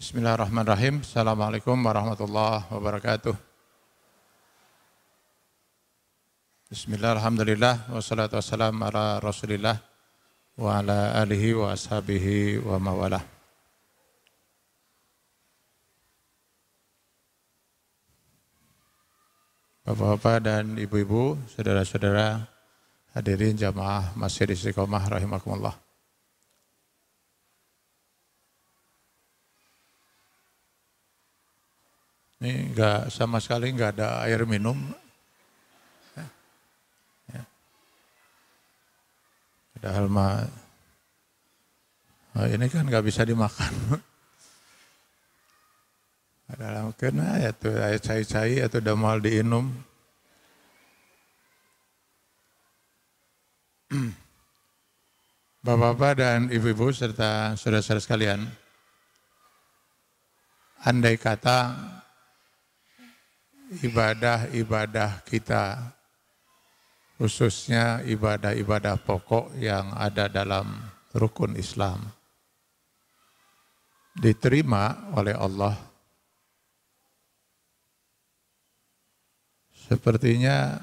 Bismillahirrahmanirrahim. Assalamualaikum warahmatullahi wabarakatuh. Bismillahirrahmanirrahim. Wassalatu wassalamu ala rasulillah wa ala alihi wa ashabihi wa mawalah. Bapak-bapak dan ibu-ibu, saudara-saudara, hadirin jamaah Masjid Istiqomah rahimakumullah. Ini nggak sama sekali enggak ada air minum. Ya. Ya. Oh, ini kan enggak bisa dimakan. Adalah mungkin ah, ya air cai-cai atau ya mal diinum. Bapak-bapak dan ibu-ibu serta saudara-saudara sekalian, andai kata ibadah-ibadah kita, khususnya ibadah-ibadah pokok yang ada dalam rukun Islam, diterima oleh Allah. Sepertinya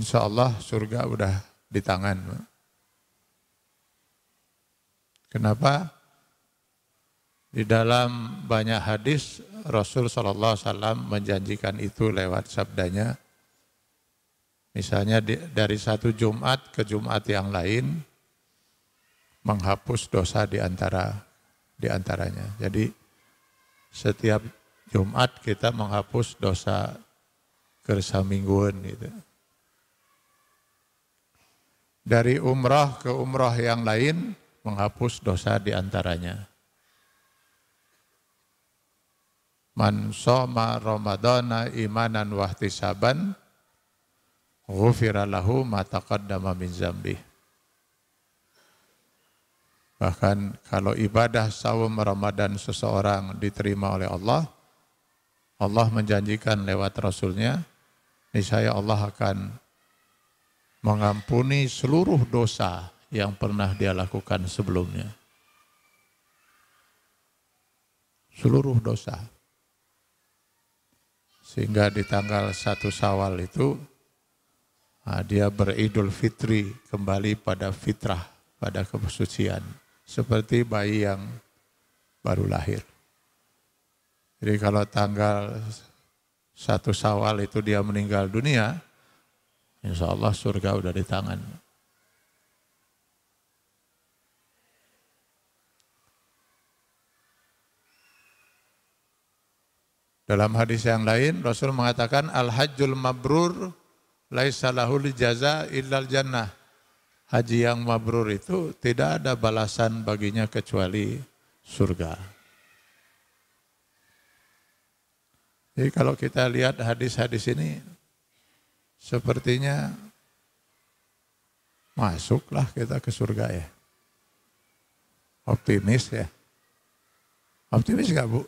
insya Allah surga sudah di tangan. Kenapa? Di dalam banyak hadis Rasul Shallallahu Alaihi Wasallam menjanjikan itu lewat sabdanya. Misalnya dari satu Jumat ke Jumat yang lain menghapus dosa di antara di antaranya. Jadi setiap Jumat kita menghapus dosa kersa mingguan gitu. Dari umrah ke umrah yang lain menghapus dosa di antaranya. Man soma Ramadana imanan wahtisaban ghufira lahu ma taqaddama min zambih. Bahkan kalau ibadah saum Ramadan seseorang diterima oleh Allah, Allah menjanjikan lewat Rasulnya, niscaya Allah akan mengampuni seluruh dosa yang pernah dia lakukan sebelumnya. Seluruh dosa. Sehingga di tanggal satu Sawal itu nah, dia beridul fitri kembali pada fitrah, pada kesucian. Seperti bayi yang baru lahir. Jadi kalau tanggal satu Sawal itu dia meninggal dunia, insyaallah surga udah di tangan. Dalam hadis yang lain Rasul mengatakan al-hajjul mabrur laisa jaza illal jannah. Haji yang mabrur itu tidak ada balasan baginya kecuali surga. Jadi kalau kita lihat hadis-hadis ini sepertinya masuklah kita ke surga ya. Optimis ya. Optimis nggak Bu?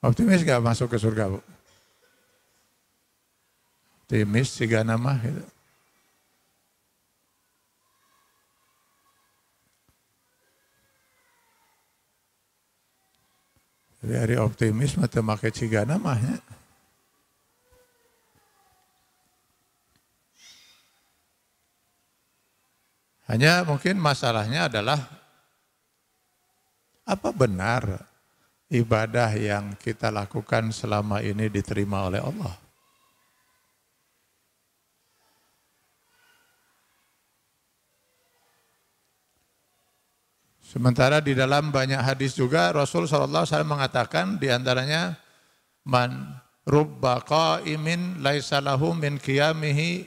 Optimis gak masuk ke surga, Bu? Optimis, siga nama gitu. Jadi hari optimis mata make cigana mah ya. Hanya mungkin masalahnya adalah apa benar ibadah yang kita lakukan selama ini diterima oleh Allah. Sementara di dalam banyak hadis juga Rasul Shallallahu Alaihi Wasallam mengatakan diantaranya man rubba qaimin laisa min qiyamihi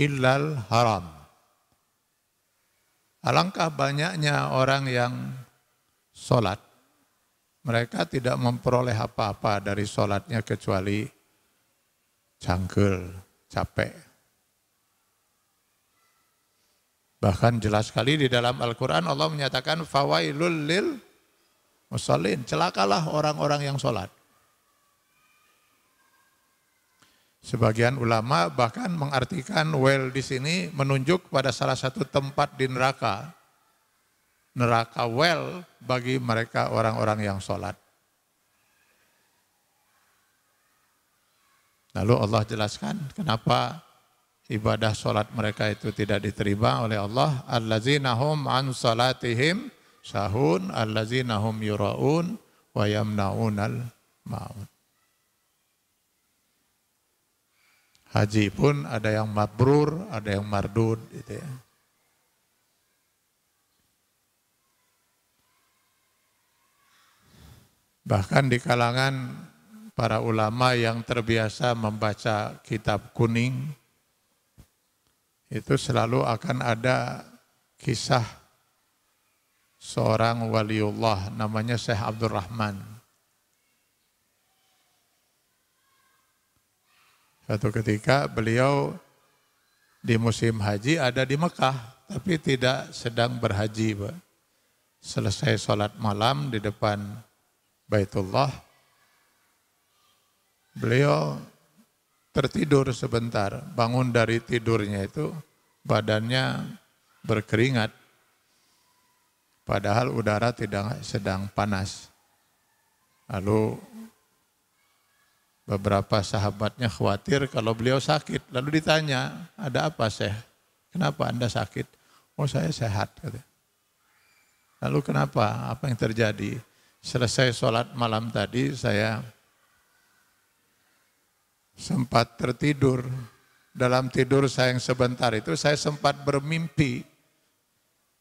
illal haram. Alangkah banyaknya orang yang sholat mereka tidak memperoleh apa-apa dari sholatnya kecuali cangkel, capek. Bahkan jelas sekali di dalam Al-Quran Allah menyatakan fawailul lil musallin. Celakalah orang-orang yang sholat. Sebagian ulama bahkan mengartikan well di sini menunjuk pada salah satu tempat di neraka neraka well bagi mereka orang-orang yang sholat. Lalu Allah jelaskan kenapa ibadah sholat mereka itu tidak diterima oleh Allah. Al-lazinahum an salatihim sahun al-lazinahum yuraun wa yamnaunal maun. Haji pun ada yang mabrur, ada yang mardud gitu ya. Bahkan di kalangan para ulama yang terbiasa membaca kitab kuning, itu selalu akan ada kisah seorang waliullah namanya Syekh Abdurrahman. satu ketika beliau di musim haji ada di Mekah, tapi tidak sedang berhaji. Selesai sholat malam di depan Baitullah. Beliau tertidur sebentar, bangun dari tidurnya itu badannya berkeringat. Padahal udara tidak sedang panas. Lalu beberapa sahabatnya khawatir kalau beliau sakit. Lalu ditanya, ada apa Syekh? Kenapa Anda sakit? Oh saya sehat. Lalu kenapa? Apa yang terjadi? Selesai sholat malam tadi saya sempat tertidur. Dalam tidur saya yang sebentar itu saya sempat bermimpi.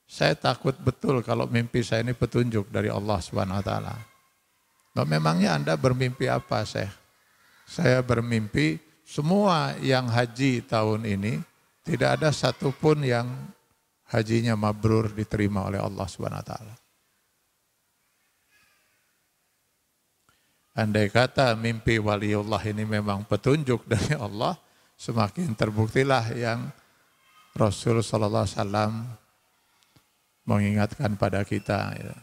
Saya takut betul kalau mimpi saya ini petunjuk dari Allah Subhanahu wa taala. Nah, memangnya Anda bermimpi apa, Syekh? Saya bermimpi semua yang haji tahun ini tidak ada satupun yang hajinya mabrur diterima oleh Allah Subhanahu wa taala. Andai kata mimpi waliullah ini memang petunjuk dari Allah, semakin terbuktilah yang Rasul Sallallahu Alaihi Wasallam mengingatkan pada kita. Ya.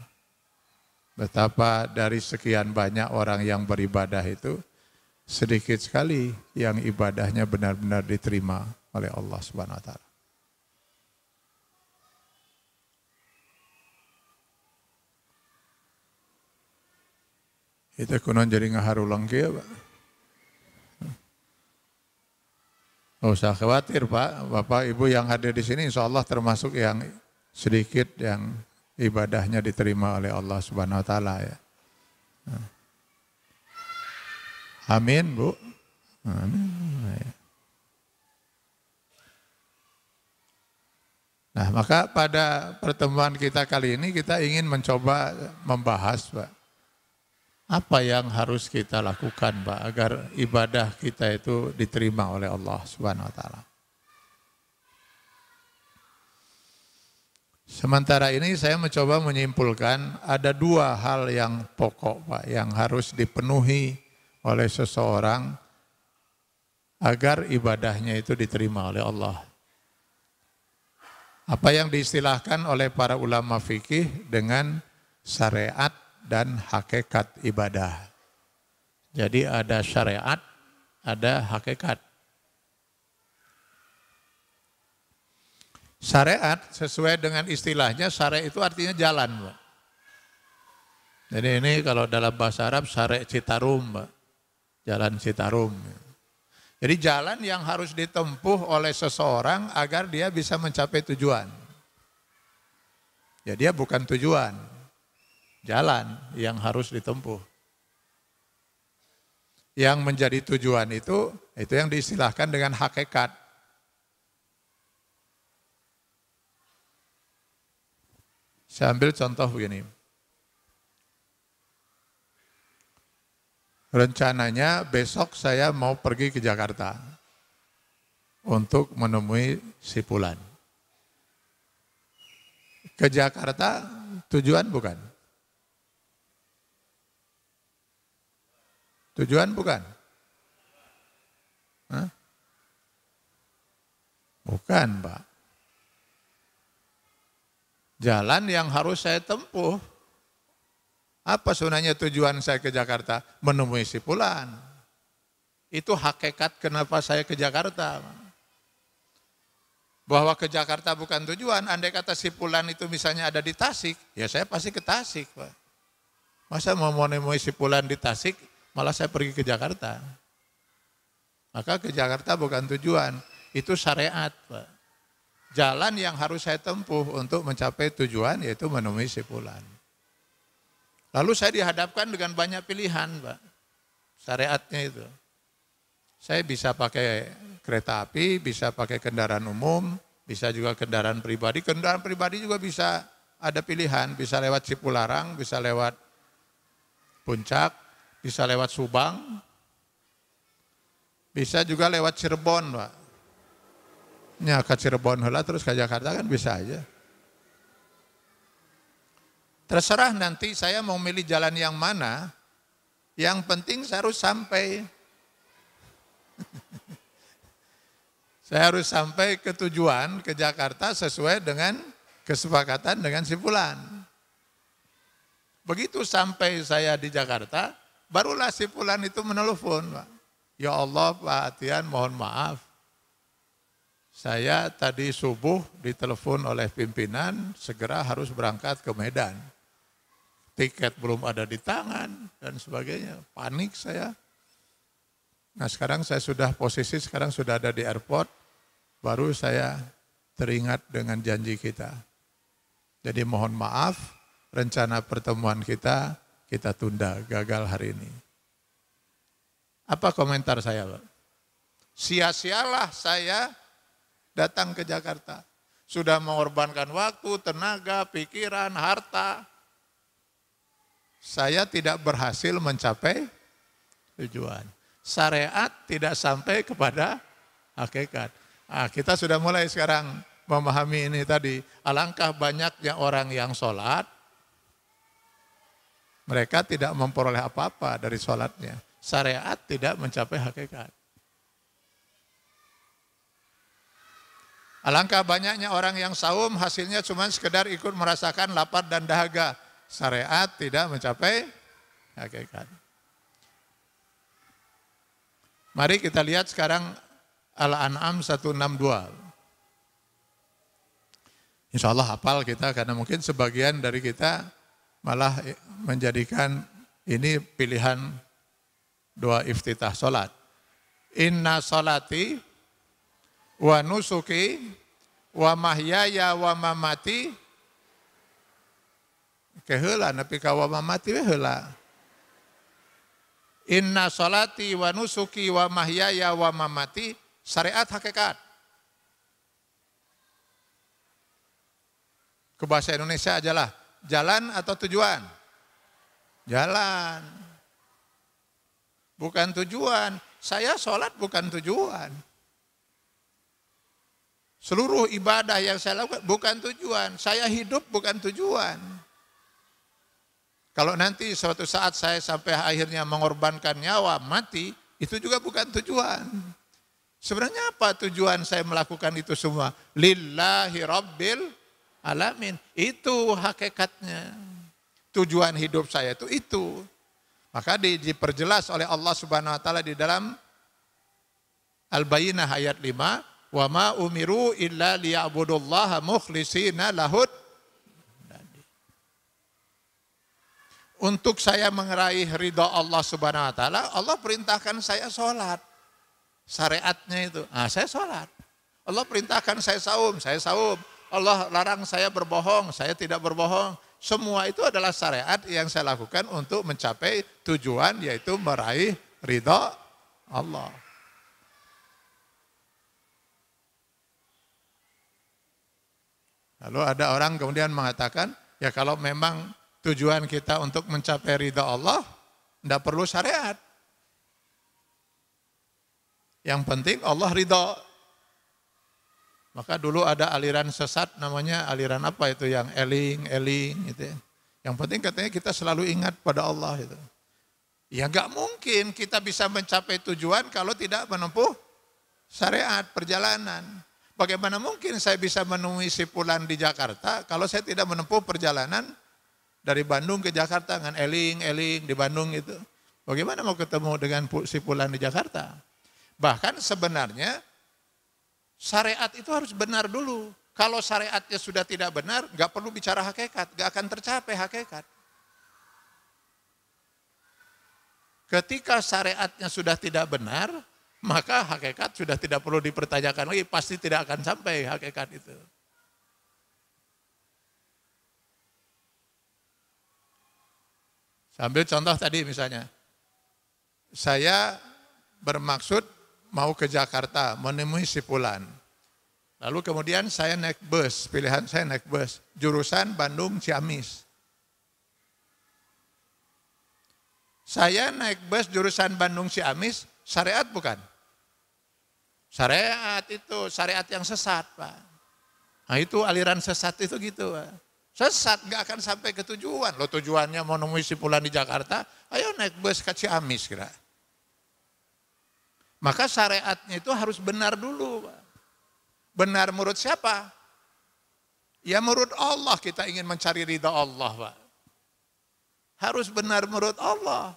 Betapa dari sekian banyak orang yang beribadah itu, sedikit sekali yang ibadahnya benar-benar diterima oleh Allah Subhanahu wa taala. Itu kunon jadi ngaharulang ya Pak. Nggak usah khawatir Pak, Bapak Ibu yang hadir di sini insya Allah termasuk yang sedikit yang ibadahnya diterima oleh Allah Subhanahu Wa Taala ya. Amin Bu. Amin. Nah maka pada pertemuan kita kali ini kita ingin mencoba membahas Pak apa yang harus kita lakukan, Pak, agar ibadah kita itu diterima oleh Allah Subhanahu wa taala. Sementara ini saya mencoba menyimpulkan ada dua hal yang pokok, Pak, yang harus dipenuhi oleh seseorang agar ibadahnya itu diterima oleh Allah. Apa yang diistilahkan oleh para ulama fikih dengan syariat dan hakikat ibadah. Jadi ada syariat, ada hakikat. Syariat sesuai dengan istilahnya, syariat itu artinya jalan. Jadi ini kalau dalam bahasa Arab syariat Citarum, jalan Citarum. Jadi jalan yang harus ditempuh oleh seseorang agar dia bisa mencapai tujuan. Ya dia bukan tujuan, jalan yang harus ditempuh. Yang menjadi tujuan itu, itu yang diistilahkan dengan hakikat. Saya ambil contoh begini. Rencananya besok saya mau pergi ke Jakarta untuk menemui si Pulan. Ke Jakarta tujuan bukan? Tujuan bukan? Hah? Bukan, Pak. Jalan yang harus saya tempuh. Apa sebenarnya tujuan saya ke Jakarta? Menemui si Pulan. Itu hakikat kenapa saya ke Jakarta. Bahwa ke Jakarta bukan tujuan. Andai kata si Pulan itu misalnya ada di Tasik, ya saya pasti ke Tasik. Pak. Masa mau menemui si Pulan di Tasik, Malah saya pergi ke Jakarta. Maka ke Jakarta bukan tujuan, itu syariat, Pak. Jalan yang harus saya tempuh untuk mencapai tujuan yaitu menemui si Lalu saya dihadapkan dengan banyak pilihan, Pak. Syariatnya itu. Saya bisa pakai kereta api, bisa pakai kendaraan umum, bisa juga kendaraan pribadi. Kendaraan pribadi juga bisa ada pilihan, bisa lewat Cipularang, bisa lewat Puncak, bisa lewat Subang, bisa juga lewat Cirebon, Pak. Ya ke Cirebon lah terus ke Jakarta kan bisa aja. Terserah nanti saya mau milih jalan yang mana, yang penting saya harus sampai. saya harus sampai ke tujuan, ke Jakarta sesuai dengan kesepakatan dengan si Begitu sampai saya di Jakarta, Barulah si Fulan itu menelpon, Pak. Ya Allah, Pak Atian, mohon maaf. Saya tadi subuh ditelepon oleh pimpinan, segera harus berangkat ke Medan. Tiket belum ada di tangan dan sebagainya. Panik saya. Nah sekarang saya sudah posisi, sekarang sudah ada di airport. Baru saya teringat dengan janji kita. Jadi mohon maaf, rencana pertemuan kita kita tunda, gagal hari ini. Apa komentar saya, Sia-sialah saya datang ke Jakarta. Sudah mengorbankan waktu, tenaga, pikiran, harta. Saya tidak berhasil mencapai tujuan. Syariat tidak sampai kepada hakikat. Nah, kita sudah mulai sekarang memahami ini tadi. Alangkah banyaknya orang yang sholat, mereka tidak memperoleh apa-apa dari sholatnya. Syariat tidak mencapai hakikat. Alangkah banyaknya orang yang saum hasilnya cuma sekedar ikut merasakan lapar dan dahaga. Syariat tidak mencapai hakikat. Mari kita lihat sekarang Al-An'am 162. Insya Allah hafal kita karena mungkin sebagian dari kita malah menjadikan ini pilihan doa iftitah salat. Inna salati wa nusuki wa mahyaya wa mamati kehela, tapi ka wa mamati kehela Inna salati wa nusuki wa mahyaya wa mamati syariat hakikat. Ke bahasa Indonesia ajalah Jalan atau tujuan? Jalan. Bukan tujuan. Saya sholat bukan tujuan. Seluruh ibadah yang saya lakukan bukan tujuan. Saya hidup bukan tujuan. Kalau nanti suatu saat saya sampai akhirnya mengorbankan nyawa, mati, itu juga bukan tujuan. Sebenarnya apa tujuan saya melakukan itu semua? Lillahi Rabbil alamin. Itu hakikatnya. Tujuan hidup saya itu itu. Maka di, diperjelas oleh Allah Subhanahu wa taala di dalam Al-Bayyinah ayat 5, "Wa ma umiru illa liya'budullaha mukhlishina lahud Untuk saya mengeraih ridha Allah Subhanahu wa taala, Allah perintahkan saya sholat. Syariatnya itu. Nah, saya sholat. Allah perintahkan saya saum, saya saum. Allah larang saya berbohong, saya tidak berbohong. Semua itu adalah syariat yang saya lakukan untuk mencapai tujuan yaitu meraih ridha Allah. Lalu ada orang kemudian mengatakan, ya kalau memang tujuan kita untuk mencapai ridha Allah, tidak perlu syariat. Yang penting Allah ridha maka dulu ada aliran sesat namanya aliran apa itu yang eling-eling gitu ya. Yang penting katanya kita selalu ingat pada Allah itu. Ya nggak mungkin kita bisa mencapai tujuan kalau tidak menempuh syariat perjalanan. Bagaimana mungkin saya bisa menemui si pulan di Jakarta kalau saya tidak menempuh perjalanan dari Bandung ke Jakarta dengan eling-eling di Bandung itu. Bagaimana mau ketemu dengan si pulan di Jakarta? Bahkan sebenarnya Syariat itu harus benar dulu. Kalau syariatnya sudah tidak benar, nggak perlu bicara hakikat, nggak akan tercapai hakikat. Ketika syariatnya sudah tidak benar, maka hakikat sudah tidak perlu dipertanyakan lagi, pasti tidak akan sampai hakikat itu. Sambil contoh tadi misalnya, saya bermaksud mau ke Jakarta menemui si Pulan. Lalu kemudian saya naik bus, pilihan saya naik bus, jurusan Bandung Ciamis. Saya naik bus jurusan Bandung Ciamis, syariat bukan? Syariat itu, syariat yang sesat Pak. Nah itu aliran sesat itu gitu Pak. Sesat, gak akan sampai ke tujuan. lo tujuannya mau nemui si Pulan di Jakarta, ayo naik bus ke Ciamis kira. -kira. Maka syariatnya itu harus benar dulu. Benar menurut siapa? Ya menurut Allah kita ingin mencari ridha Allah, Pak. Harus benar menurut Allah.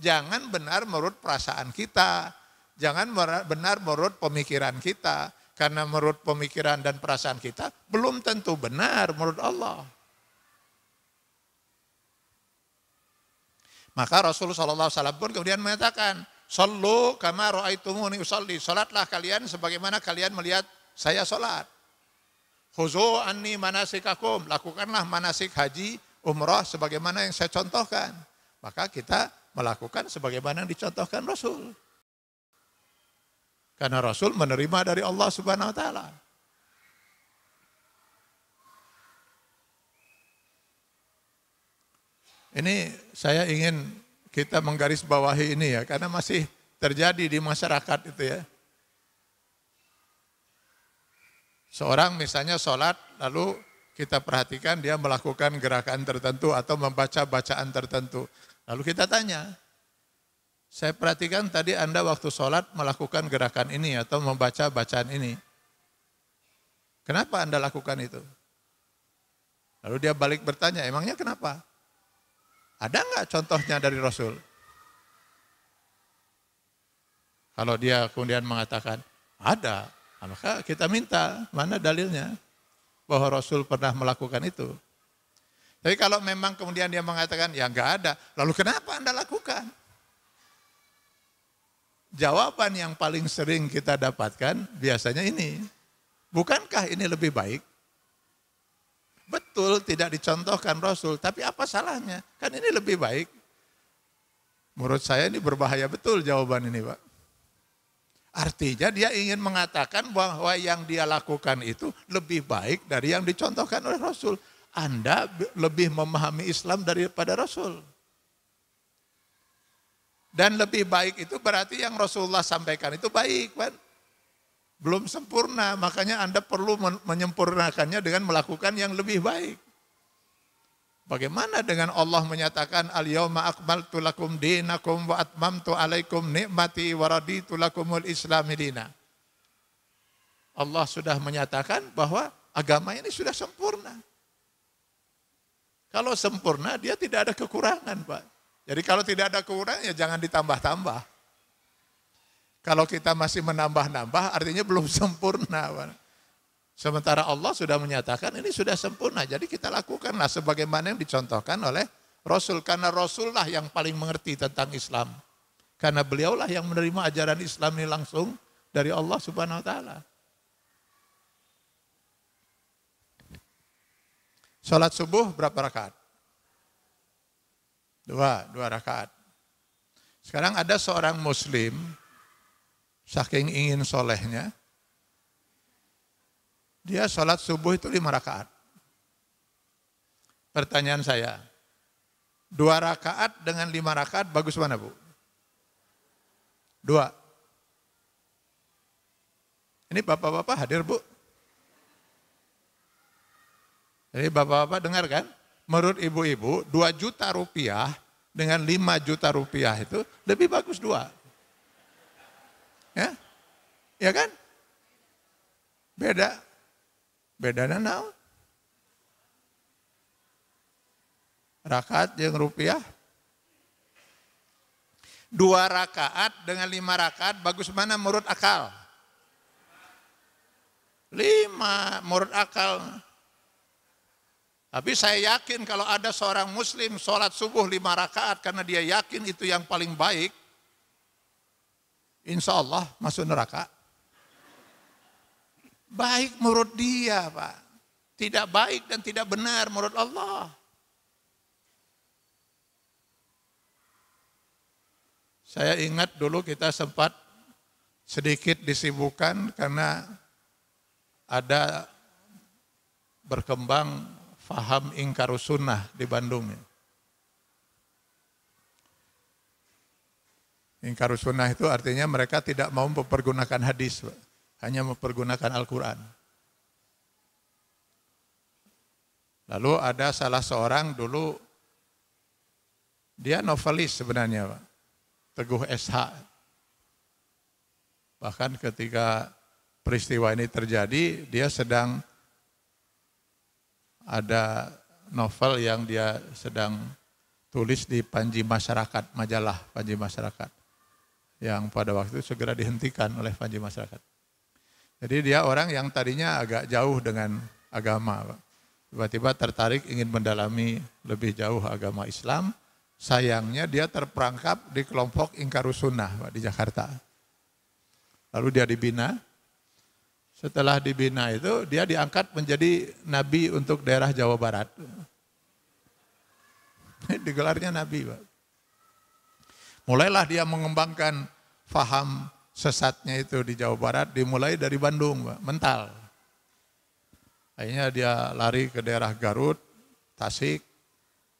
Jangan benar menurut perasaan kita. Jangan benar menurut pemikiran kita. Karena menurut pemikiran dan perasaan kita belum tentu benar menurut Allah. Maka Rasulullah SAW pun kemudian mengatakan, Sallu kama ra'aitumuni usalli. Salatlah kalian sebagaimana kalian melihat saya salat. Khuzu anni manasikakum. Lakukanlah manasik haji, umrah sebagaimana yang saya contohkan. Maka kita melakukan sebagaimana yang dicontohkan Rasul. Karena Rasul menerima dari Allah Subhanahu wa taala. Ini saya ingin kita menggarisbawahi ini ya, karena masih terjadi di masyarakat itu ya. Seorang misalnya sholat, lalu kita perhatikan dia melakukan gerakan tertentu atau membaca bacaan tertentu. Lalu kita tanya, saya perhatikan tadi Anda waktu sholat melakukan gerakan ini atau membaca bacaan ini. Kenapa Anda lakukan itu? Lalu dia balik bertanya, emangnya kenapa? Ada nggak contohnya dari Rasul? Kalau dia kemudian mengatakan, ada, maka kita minta mana dalilnya bahwa Rasul pernah melakukan itu. Tapi kalau memang kemudian dia mengatakan, ya nggak ada, lalu kenapa Anda lakukan? Jawaban yang paling sering kita dapatkan biasanya ini, bukankah ini lebih baik? Betul tidak dicontohkan Rasul, tapi apa salahnya? Kan ini lebih baik. Menurut saya ini berbahaya betul jawaban ini Pak. Artinya dia ingin mengatakan bahwa yang dia lakukan itu lebih baik dari yang dicontohkan oleh Rasul. Anda lebih memahami Islam daripada Rasul. Dan lebih baik itu berarti yang Rasulullah sampaikan itu baik. Pak. Kan? belum sempurna, makanya Anda perlu menyempurnakannya dengan melakukan yang lebih baik. Bagaimana dengan Allah menyatakan al yauma akmaltu lakum dinakum wa atmamtu alaikum nikmati wa raditu lakumul islami dina. Allah sudah menyatakan bahwa agama ini sudah sempurna. Kalau sempurna dia tidak ada kekurangan, Pak. Jadi kalau tidak ada kekurangan ya jangan ditambah-tambah. Kalau kita masih menambah-nambah, artinya belum sempurna. Sementara Allah sudah menyatakan ini sudah sempurna. Jadi kita lakukanlah sebagaimana yang dicontohkan oleh Rasul. Karena Rasul lah yang paling mengerti tentang Islam. Karena beliaulah yang menerima ajaran Islam ini langsung dari Allah subhanahu wa ta'ala. Sholat subuh berapa rakaat? Dua, dua rakaat. Sekarang ada seorang muslim Saking ingin solehnya, dia sholat subuh itu lima rakaat. Pertanyaan saya, dua rakaat dengan lima rakaat bagus mana bu? Dua. Ini bapak-bapak hadir bu? Jadi bapak-bapak dengar kan? Menurut ibu-ibu, dua juta rupiah dengan lima juta rupiah itu lebih bagus dua. Ya, ya kan? Beda. beda nanau Rakaat yang rupiah. Dua rakaat dengan lima rakaat, bagus mana menurut akal? Lima, menurut akal. Tapi saya yakin kalau ada seorang muslim sholat subuh lima rakaat karena dia yakin itu yang paling baik, insya Allah masuk neraka. Baik menurut dia Pak. Tidak baik dan tidak benar menurut Allah. Saya ingat dulu kita sempat sedikit disibukkan karena ada berkembang faham ingkar sunnah di Bandung. Ingkar sunnah itu artinya mereka tidak mau mempergunakan hadis, hanya mempergunakan Al-Quran. Lalu ada salah seorang dulu, dia novelis sebenarnya Pak. Teguh SH. Bahkan ketika peristiwa ini terjadi, dia sedang ada novel yang dia sedang tulis di Panji Masyarakat, majalah Panji Masyarakat yang pada waktu itu segera dihentikan oleh panji masyarakat. Jadi dia orang yang tadinya agak jauh dengan agama. Tiba-tiba tertarik ingin mendalami lebih jauh agama Islam. Sayangnya dia terperangkap di kelompok Ingkaru Sunnah di Jakarta. Lalu dia dibina. Setelah dibina itu dia diangkat menjadi nabi untuk daerah Jawa Barat. Digelarnya nabi, Pak. Mulailah dia mengembangkan faham sesatnya itu di Jawa Barat, dimulai dari Bandung, mental. Akhirnya dia lari ke daerah Garut, Tasik,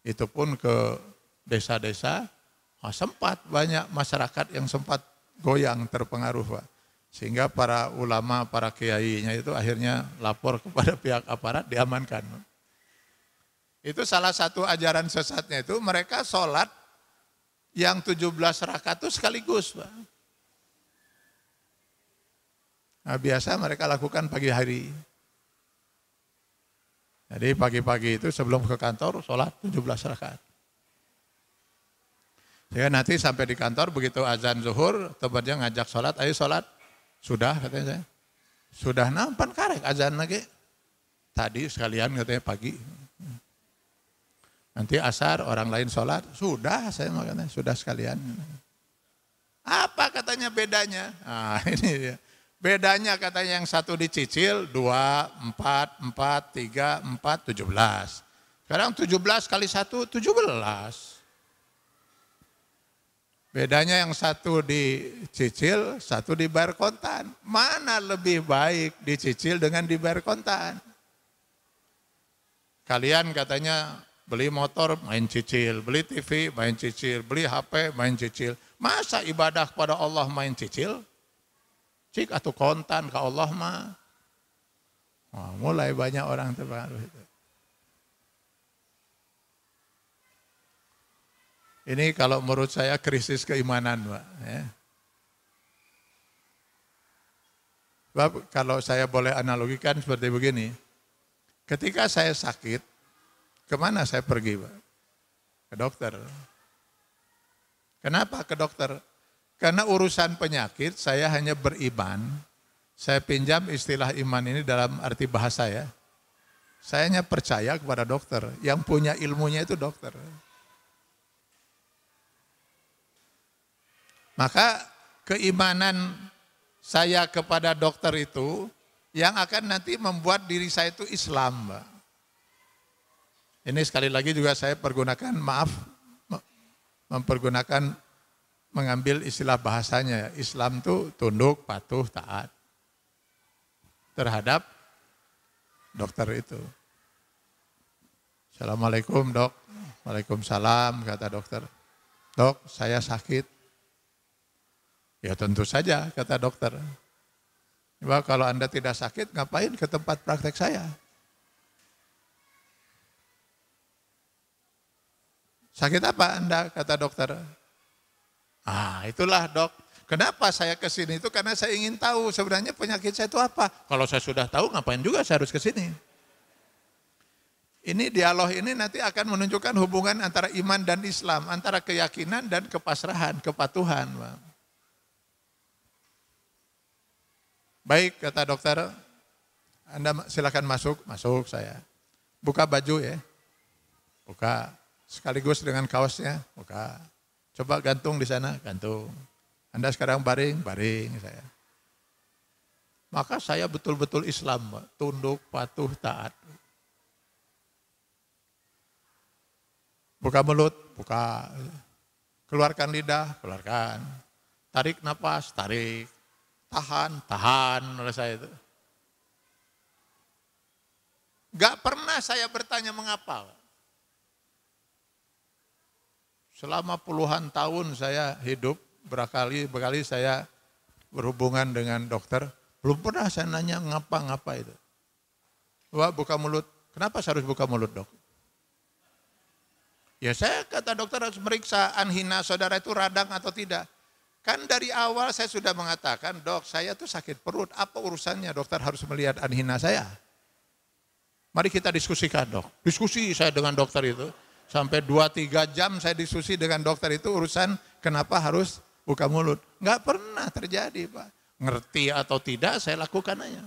itu pun ke desa-desa. Nah, sempat banyak masyarakat yang sempat goyang terpengaruh, Pak. Sehingga para ulama, para kiainya itu akhirnya lapor kepada pihak aparat, diamankan. Itu salah satu ajaran sesatnya itu mereka sholat yang 17 rakaat itu sekaligus. Pak. Nah, biasa mereka lakukan pagi hari. Jadi pagi-pagi itu sebelum ke kantor sholat 17 rakaat. Sehingga nanti sampai di kantor begitu azan zuhur, tempatnya ngajak sholat, ayo sholat. Sudah katanya saya. Sudah nampan karek azan lagi. Tadi sekalian katanya pagi. Nanti asar orang lain sholat, sudah saya mau katanya sudah sekalian. Apa katanya bedanya? Nah, ini dia. Bedanya katanya yang satu dicicil empat empat tiga empat tujuh belas. Sekarang tujuh belas kali satu tujuh belas. Bedanya yang satu dicicil, satu dibayar kontan. Mana lebih baik dicicil dengan dibayar kontan? Kalian katanya Beli motor, main cicil. Beli TV, main cicil. Beli HP, main cicil. Masa ibadah kepada Allah main cicil? Cik atau kontan ke Allah mah. Oh, mulai banyak orang terpengaruh itu. Ini kalau menurut saya krisis keimanan, Pak. Ya. Sebab kalau saya boleh analogikan seperti begini. Ketika saya sakit, Kemana saya pergi, Pak? Ke dokter. Kenapa ke dokter? Karena urusan penyakit saya hanya beriman. Saya pinjam istilah iman ini dalam arti bahasa ya. Saya hanya percaya kepada dokter. Yang punya ilmunya itu dokter. Maka keimanan saya kepada dokter itu yang akan nanti membuat diri saya itu Islam, Mbak. Ini sekali lagi juga saya pergunakan maaf mempergunakan mengambil istilah bahasanya Islam itu tunduk, patuh, taat terhadap dokter itu. Assalamualaikum dok. Waalaikumsalam kata dokter. Dok saya sakit. Ya tentu saja kata dokter. Bahwa kalau Anda tidak sakit ngapain ke tempat praktek saya? Sakit apa Anda? Kata dokter. Ah, itulah dok. Kenapa saya ke sini itu karena saya ingin tahu sebenarnya penyakit saya itu apa. Kalau saya sudah tahu ngapain juga saya harus ke sini. Ini dialog ini nanti akan menunjukkan hubungan antara iman dan Islam, antara keyakinan dan kepasrahan, kepatuhan. Baik, kata dokter, Anda silakan masuk, masuk saya. Buka baju ya. Buka sekaligus dengan kaosnya, buka. Coba gantung di sana, gantung. Anda sekarang baring, baring saya. Maka saya betul-betul Islam, tunduk, patuh, taat. Buka mulut, buka. Keluarkan lidah, keluarkan. Tarik nafas tarik. Tahan, tahan oleh saya itu. Gak pernah saya bertanya mengapa. Selama puluhan tahun saya hidup, berkali berkali saya berhubungan dengan dokter, belum pernah saya nanya ngapa-ngapa itu. Wah, buka mulut. Kenapa saya harus buka mulut, dok? Ya saya kata dokter harus meriksa anhina saudara itu radang atau tidak. Kan dari awal saya sudah mengatakan, dok saya tuh sakit perut, apa urusannya dokter harus melihat anhina saya? Mari kita diskusikan dok. Diskusi saya dengan dokter itu. Sampai dua tiga jam saya diskusi dengan dokter itu urusan kenapa harus buka mulut. Nggak pernah terjadi Pak. Ngerti atau tidak saya lakukan aja.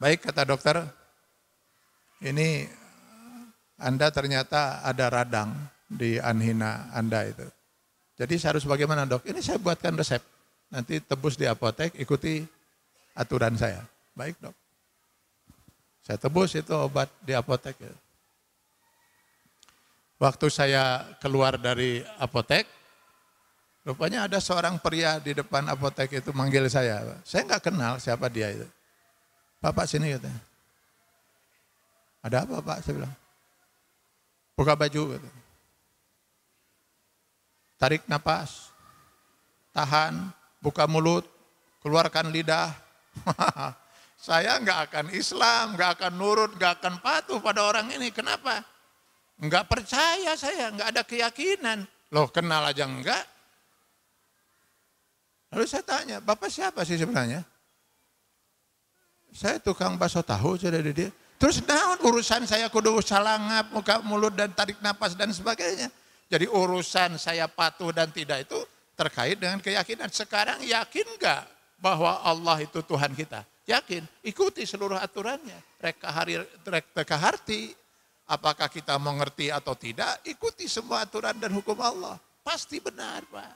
Baik kata dokter, ini Anda ternyata ada radang di anhina Anda itu. Jadi saya harus bagaimana dok? Ini saya buatkan resep. Nanti tebus di apotek, ikuti aturan saya. Baik dok. Saya tebus itu obat di apotek. Ya. Waktu saya keluar dari apotek, rupanya ada seorang pria di depan apotek itu manggil saya. Saya nggak kenal siapa dia itu. Bapak sini katanya. Ada apa Pak? Saya bilang. Buka baju. Katanya. Tarik nafas. Tahan. Buka mulut. Keluarkan lidah. saya nggak akan Islam, nggak akan nurut, nggak akan patuh pada orang ini. Kenapa? Enggak percaya saya, enggak ada keyakinan. Loh kenal aja enggak? Lalu saya tanya, Bapak siapa sih sebenarnya? Saya tukang baso tahu, sudah di dia. Terus naon urusan saya kudu salangap, muka mulut dan tarik napas dan sebagainya. Jadi urusan saya patuh dan tidak itu terkait dengan keyakinan. Sekarang yakin enggak bahwa Allah itu Tuhan kita? Yakin, ikuti seluruh aturannya. Reka hari, reka harti, Apakah kita mengerti atau tidak, ikuti semua aturan dan hukum Allah. Pasti benar, Pak.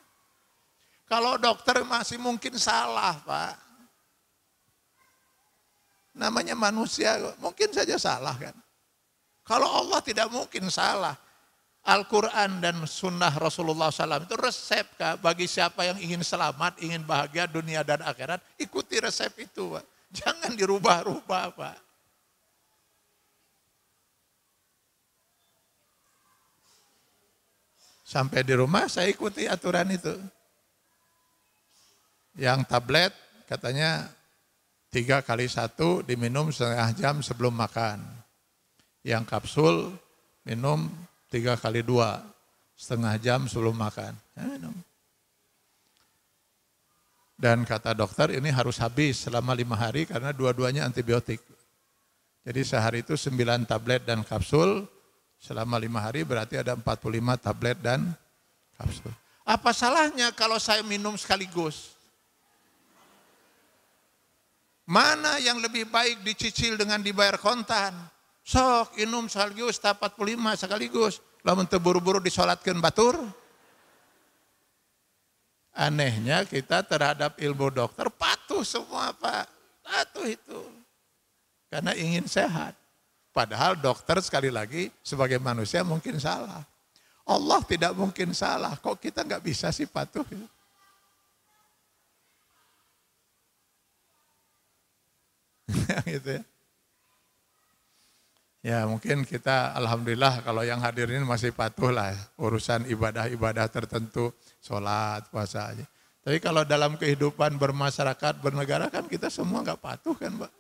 Kalau dokter masih mungkin salah, Pak. Namanya manusia, mungkin saja salah kan. Kalau Allah tidak mungkin salah. Al-Quran dan sunnah Rasulullah SAW itu resep kah? bagi siapa yang ingin selamat, ingin bahagia dunia dan akhirat, ikuti resep itu Pak. Jangan dirubah-rubah Pak. Sampai di rumah saya ikuti aturan itu. Yang tablet katanya tiga kali satu diminum setengah jam sebelum makan. Yang kapsul minum tiga kali dua setengah jam sebelum makan. Ya, dan kata dokter ini harus habis selama lima hari karena dua-duanya antibiotik. Jadi sehari itu sembilan tablet dan kapsul, Selama lima hari berarti ada 45 tablet dan kapsul. Apa salahnya kalau saya minum sekaligus? Mana yang lebih baik dicicil dengan dibayar kontan? Sok, minum sekaligus, 45 sekaligus. lalu terburu-buru disolatkan batur. Anehnya kita terhadap ilmu dokter patuh semua Pak. Patuh itu. Karena ingin sehat. Padahal dokter sekali lagi sebagai manusia mungkin salah. Allah tidak mungkin salah. Kok kita nggak bisa sih patuh? gitu ya. Ya mungkin kita alhamdulillah kalau yang hadir ini masih patuh lah ya. urusan ibadah-ibadah tertentu, sholat, puasa aja. Tapi kalau dalam kehidupan bermasyarakat, bernegara kan kita semua nggak patuh kan Pak.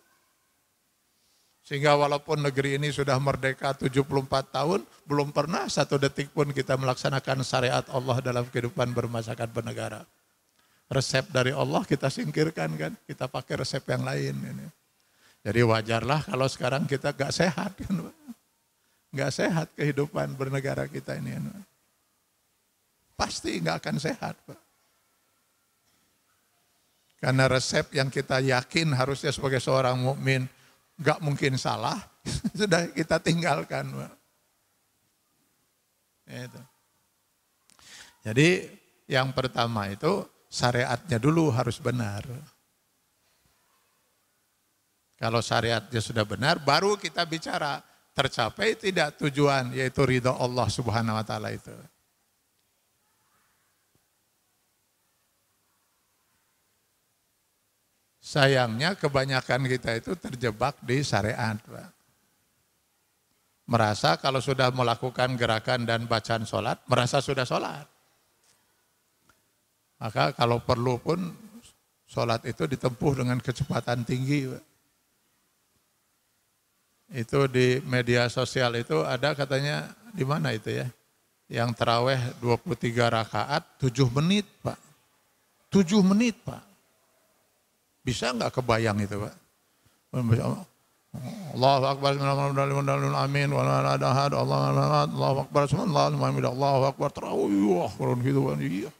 Sehingga walaupun negeri ini sudah merdeka 74 tahun, belum pernah satu detik pun kita melaksanakan syariat Allah dalam kehidupan bermasyarakat bernegara. Resep dari Allah kita singkirkan kan, kita pakai resep yang lain. Ini. Jadi wajarlah kalau sekarang kita gak sehat kan Gak sehat kehidupan bernegara kita ini. Kan, Pasti gak akan sehat Pak. Karena resep yang kita yakin harusnya sebagai seorang mukmin Gak mungkin salah, sudah kita tinggalkan. Ya, itu. Jadi yang pertama itu syariatnya dulu harus benar. Kalau syariatnya sudah benar, baru kita bicara tercapai tidak tujuan yaitu ridho Allah Subhanahu wa taala itu. Sayangnya kebanyakan kita itu terjebak di syariat. Merasa kalau sudah melakukan gerakan dan bacaan sholat, merasa sudah sholat. Maka kalau perlu pun sholat itu ditempuh dengan kecepatan tinggi. Itu di media sosial itu ada katanya di mana itu ya? Yang teraweh 23 rakaat 7 menit Pak. 7 menit Pak. Bisa nggak kebayang itu Pak? Allahu Akbar, amin, Allah Akbar, Allahu Akbar, Allahu Akbar, terawih, kurun gitu kan, iya.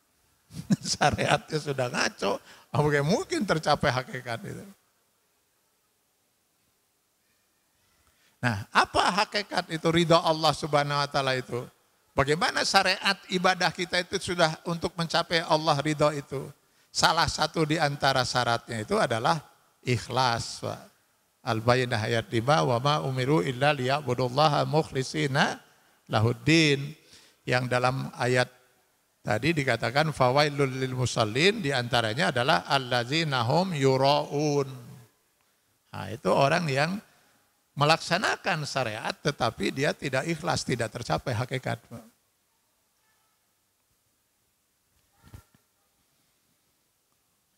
Syariatnya sudah ngaco, apa mungkin tercapai hakikat itu. Nah, apa hakikat itu ridho Allah Subhanahu wa taala itu? Bagaimana syariat ibadah kita itu sudah untuk mencapai Allah ridho itu? Salah satu di antara syaratnya itu adalah ikhlas, Al-Bayyinah ayat 5, wa ma umiru illa liya'budullaha mukhlisina lahuddin. Yang dalam ayat tadi dikatakan fawailul lil musallin di antaranya adalah allazina hum yuraun. Nah, itu orang yang melaksanakan syariat tetapi dia tidak ikhlas, tidak tercapai hakikat. Pak.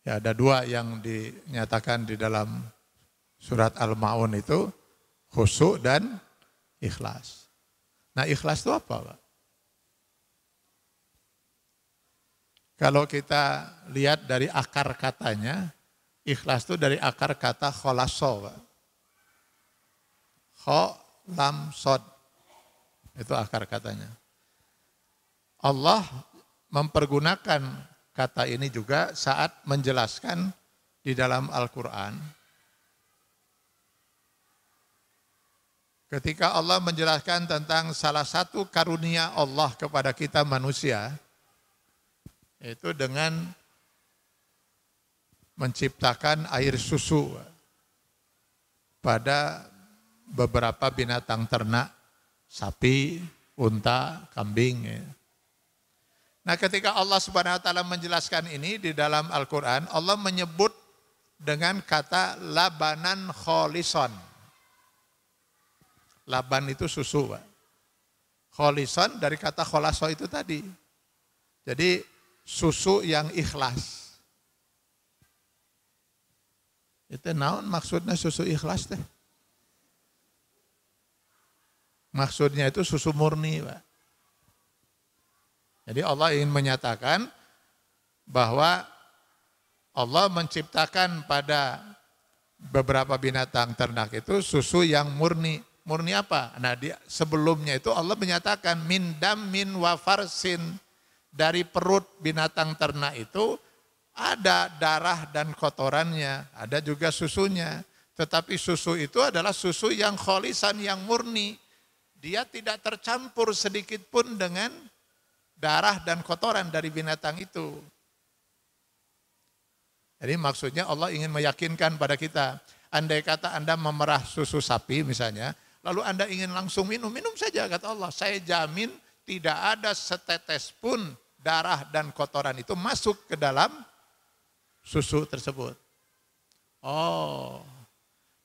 Ya, ada dua yang dinyatakan di dalam surat Al-Ma'un itu, khusuk dan ikhlas. Nah ikhlas itu apa Pak? Kalau kita lihat dari akar katanya, ikhlas itu dari akar kata kholaso Pak. Kho, lam, sod. Itu akar katanya. Allah mempergunakan kata ini juga saat menjelaskan di dalam Al-Quran. Ketika Allah menjelaskan tentang salah satu karunia Allah kepada kita manusia, itu dengan menciptakan air susu pada beberapa binatang ternak, sapi, unta, kambing. Ya. Nah, ketika Allah Subhanahu wa taala menjelaskan ini di dalam Al-Qur'an, Allah menyebut dengan kata labanan kholison. Laban itu susu, Pak. Kholison dari kata kholaso itu tadi. Jadi susu yang ikhlas. Itu naon maksudnya susu ikhlas teh? Maksudnya itu susu murni, Pak jadi Allah ingin menyatakan bahwa Allah menciptakan pada beberapa binatang ternak itu susu yang murni. Murni apa? Nah, dia, sebelumnya itu Allah menyatakan min dam min wafarsin dari perut binatang ternak itu ada darah dan kotorannya, ada juga susunya. Tetapi susu itu adalah susu yang kholisan, yang murni. Dia tidak tercampur sedikit pun dengan darah dan kotoran dari binatang itu. Jadi maksudnya Allah ingin meyakinkan pada kita, andai kata Anda memerah susu sapi misalnya, lalu Anda ingin langsung minum, minum saja kata Allah. Saya jamin tidak ada setetes pun darah dan kotoran itu masuk ke dalam susu tersebut. Oh,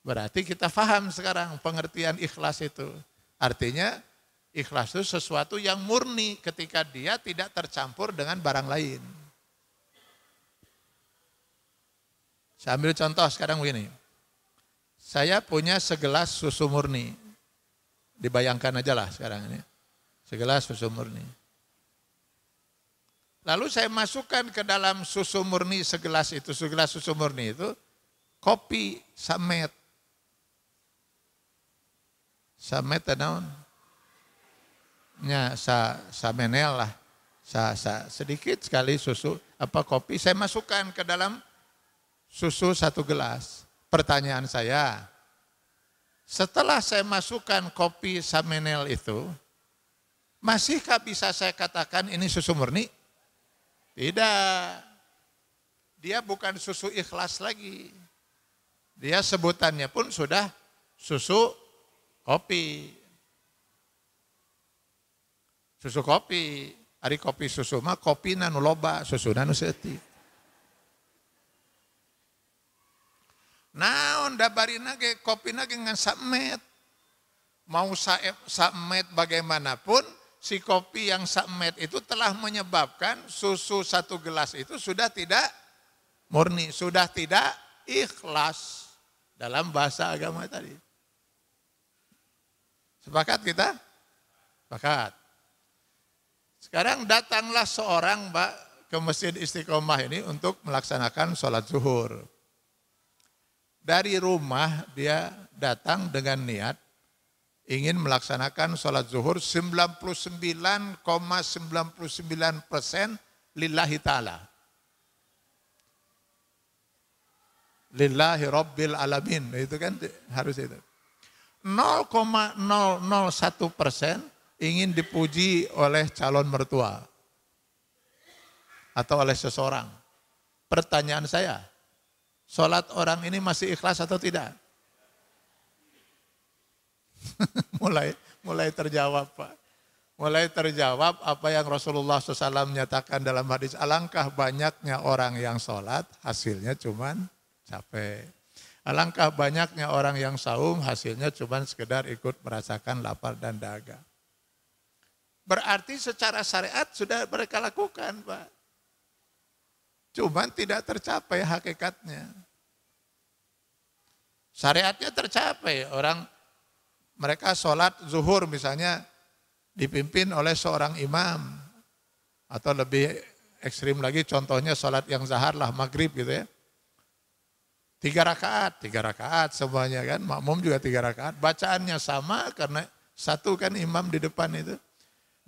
berarti kita faham sekarang pengertian ikhlas itu. Artinya Ikhlas itu sesuatu yang murni ketika dia tidak tercampur dengan barang lain. Saya ambil contoh sekarang begini. Saya punya segelas susu murni. Dibayangkan aja lah sekarang ini. Segelas susu murni. Lalu saya masukkan ke dalam susu murni segelas itu, segelas susu murni itu, kopi samet. Samet dan nya sa sa menel lah sa sa sedikit sekali susu apa kopi saya masukkan ke dalam susu satu gelas pertanyaan saya setelah saya masukkan kopi samenel itu masihkah bisa saya katakan ini susu murni tidak dia bukan susu ikhlas lagi dia sebutannya pun sudah susu kopi Susu kopi. hari kopi susu mah kopi nanu loba, susu nanu seti. Nah, Naon bari nage kopi nage ngan samet. Mau saep, samet bagaimanapun, si kopi yang samet itu telah menyebabkan susu satu gelas itu sudah tidak murni, sudah tidak ikhlas dalam bahasa agama tadi. Sepakat kita? Sepakat. Sekarang datanglah seorang Mbak ke Masjid Istiqomah ini untuk melaksanakan sholat zuhur. Dari rumah dia datang dengan niat ingin melaksanakan sholat zuhur 99,99 persen lillahi ta'ala. Lillahi rabbil alamin. Itu kan harus itu. 0,001 persen ingin dipuji oleh calon mertua atau oleh seseorang. Pertanyaan saya, sholat orang ini masih ikhlas atau tidak? mulai mulai terjawab Pak. Mulai terjawab apa yang Rasulullah SAW menyatakan dalam hadis. Alangkah banyaknya orang yang sholat, hasilnya cuman capek. Alangkah banyaknya orang yang saum, hasilnya cuman sekedar ikut merasakan lapar dan dahaga. Berarti secara syariat sudah mereka lakukan, Pak. Cuman tidak tercapai hakikatnya. Syariatnya tercapai. Orang mereka sholat zuhur misalnya dipimpin oleh seorang imam. Atau lebih ekstrim lagi contohnya sholat yang zahar lah maghrib gitu ya. Tiga rakaat, tiga rakaat semuanya kan, makmum juga tiga rakaat. Bacaannya sama karena satu kan imam di depan itu.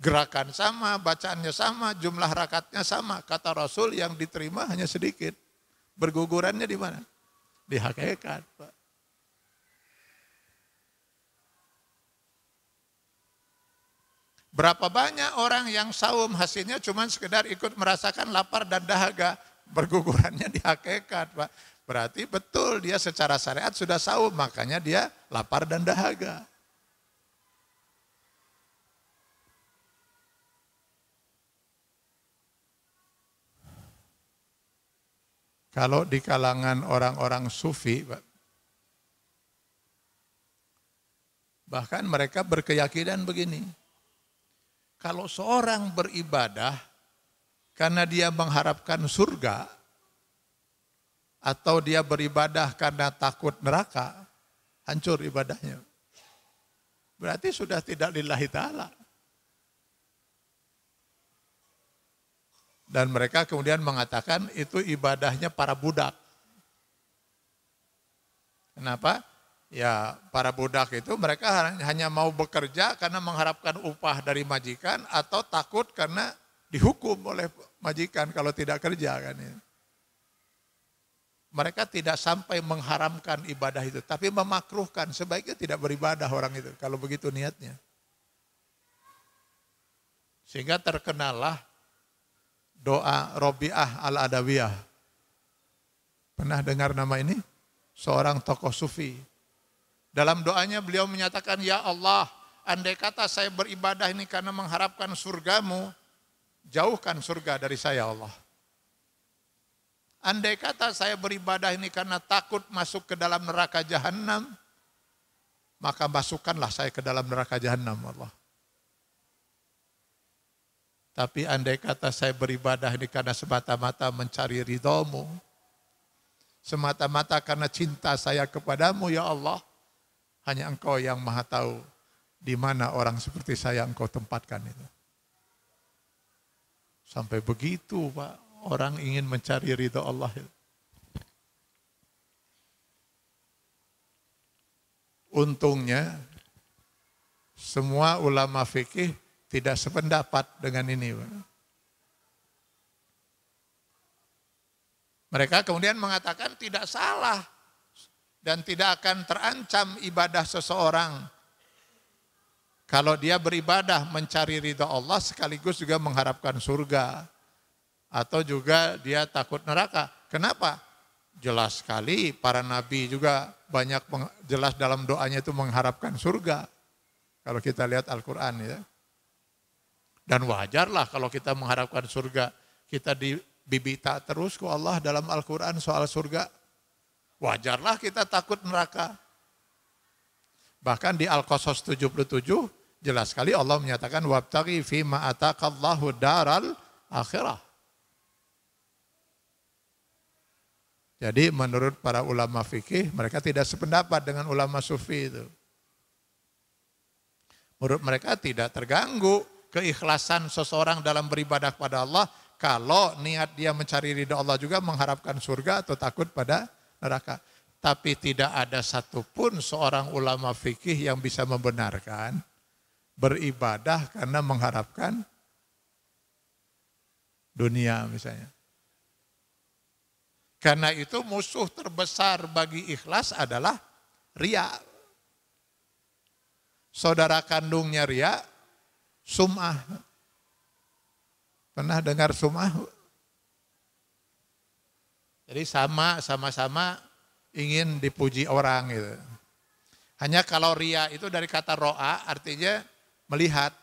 Gerakan sama, bacaannya sama, jumlah rakatnya sama. Kata Rasul yang diterima hanya sedikit. Bergugurannya di mana? Di hakikat, Pak. Berapa banyak orang yang saum hasilnya cuma sekedar ikut merasakan lapar dan dahaga. Bergugurannya di hakikat, Pak. Berarti betul dia secara syariat sudah saum, makanya dia lapar dan dahaga. Kalau di kalangan orang-orang sufi, bahkan mereka berkeyakinan begini. Kalau seorang beribadah karena dia mengharapkan surga atau dia beribadah karena takut neraka, hancur ibadahnya. Berarti sudah tidak lillahi ta'ala. Dan mereka kemudian mengatakan itu ibadahnya para budak. Kenapa? Ya para budak itu mereka hanya mau bekerja karena mengharapkan upah dari majikan atau takut karena dihukum oleh majikan kalau tidak kerja kan ya. Mereka tidak sampai mengharamkan ibadah itu, tapi memakruhkan. Sebaiknya tidak beribadah orang itu kalau begitu niatnya. Sehingga terkenalah doa Robiah al-Adawiyah. Pernah dengar nama ini? Seorang tokoh sufi. Dalam doanya beliau menyatakan, Ya Allah, andai kata saya beribadah ini karena mengharapkan surgamu, jauhkan surga dari saya ya Allah. Andai kata saya beribadah ini karena takut masuk ke dalam neraka jahanam, maka masukkanlah saya ke dalam neraka jahanam ya Allah. Tapi andai kata saya beribadah ini karena semata-mata mencari ridhomu, semata-mata karena cinta saya kepadamu ya Allah, hanya engkau yang maha tahu di mana orang seperti saya engkau tempatkan itu. Sampai begitu Pak, orang ingin mencari ridho Allah Untungnya semua ulama fikih tidak sependapat dengan ini. Mereka kemudian mengatakan tidak salah dan tidak akan terancam ibadah seseorang kalau dia beribadah mencari ridha Allah sekaligus juga mengharapkan surga atau juga dia takut neraka. Kenapa? Jelas sekali para nabi juga banyak jelas dalam doanya itu mengharapkan surga. Kalau kita lihat Al-Qur'an ya. Dan wajarlah kalau kita mengharapkan surga, kita dibibita terus ke Allah dalam Al-Quran soal surga. Wajarlah kita takut neraka. Bahkan di Al-Qasas 77, jelas sekali Allah menyatakan, وَابْتَغِي فِي مَا اللَّهُ daral akhirah. Jadi menurut para ulama fikih, mereka tidak sependapat dengan ulama sufi itu. Menurut mereka tidak terganggu keikhlasan seseorang dalam beribadah kepada Allah kalau niat dia mencari ridha Allah juga mengharapkan surga atau takut pada neraka. Tapi tidak ada satupun seorang ulama fikih yang bisa membenarkan beribadah karena mengharapkan dunia misalnya. Karena itu musuh terbesar bagi ikhlas adalah ria. Saudara kandungnya ria Sum'ah. Pernah dengar sum'ah? Jadi sama, sama-sama ingin dipuji orang gitu. Hanya kalau ria itu dari kata roa artinya melihat.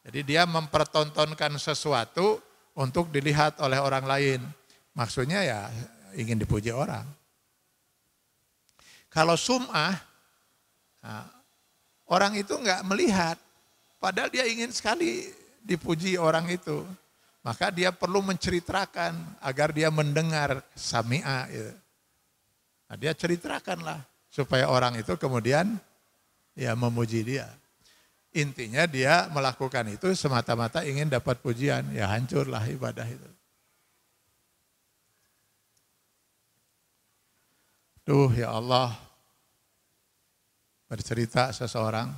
Jadi dia mempertontonkan sesuatu untuk dilihat oleh orang lain. Maksudnya ya ingin dipuji orang. Kalau sum'ah, nah, orang itu enggak melihat, Padahal dia ingin sekali dipuji orang itu. Maka dia perlu menceritakan agar dia mendengar samia. Ya. Nah, dia ceritakanlah supaya orang itu kemudian ya memuji dia. Intinya dia melakukan itu semata-mata ingin dapat pujian, ya hancurlah ibadah itu. Duh ya Allah, bercerita seseorang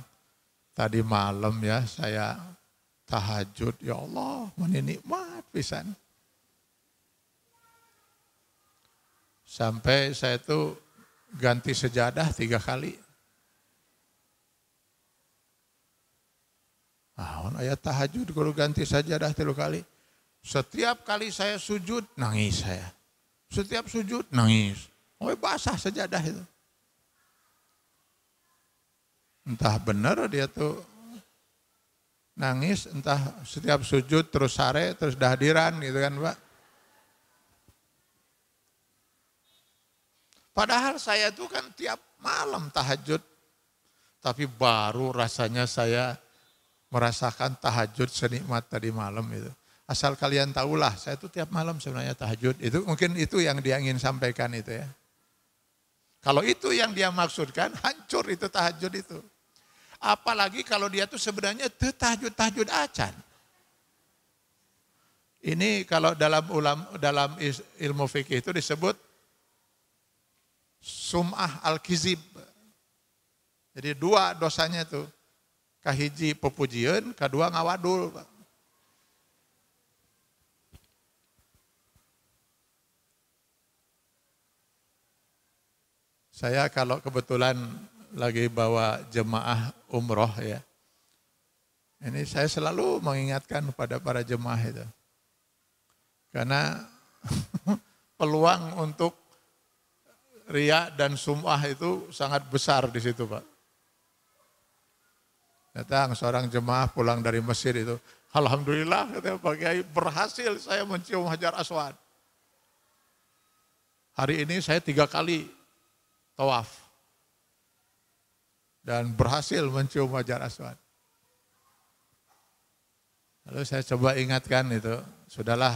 Tadi malam ya saya tahajud, ya Allah, menikmat pisan. Sampai saya itu ganti sejadah tiga kali. Nah, ayat tahajud kalau ganti sejadah tiga kali. Setiap kali saya sujud, nangis saya. Setiap sujud, nangis. Oh, basah sejadah itu. Entah benar dia tuh nangis, entah setiap sujud terus sare, terus dahdiran gitu kan Pak. Padahal saya tuh kan tiap malam tahajud. Tapi baru rasanya saya merasakan tahajud senikmat tadi malam itu. Asal kalian tahulah, saya tuh tiap malam sebenarnya tahajud. Itu mungkin itu yang dia ingin sampaikan itu ya. Kalau itu yang dia maksudkan, hancur itu tahajud itu. Apalagi kalau dia tuh sebenarnya tahajud-tahajud acan. Ini kalau dalam ulam, dalam ilmu fikih itu disebut sumah al-kizib. Jadi dua dosanya itu. Kahiji pepujian, kedua ngawadul. Saya kalau kebetulan lagi bawa jemaah umroh ya. Ini saya selalu mengingatkan kepada para jemaah itu. Karena peluang untuk ria dan sumah itu sangat besar di situ Pak. Datang seorang jemaah pulang dari Mesir itu, Alhamdulillah katanya Pak Kiai berhasil saya mencium Hajar Aswad. Hari ini saya tiga kali tawaf dan berhasil mencium wajah Aswad. Lalu saya coba ingatkan itu, sudahlah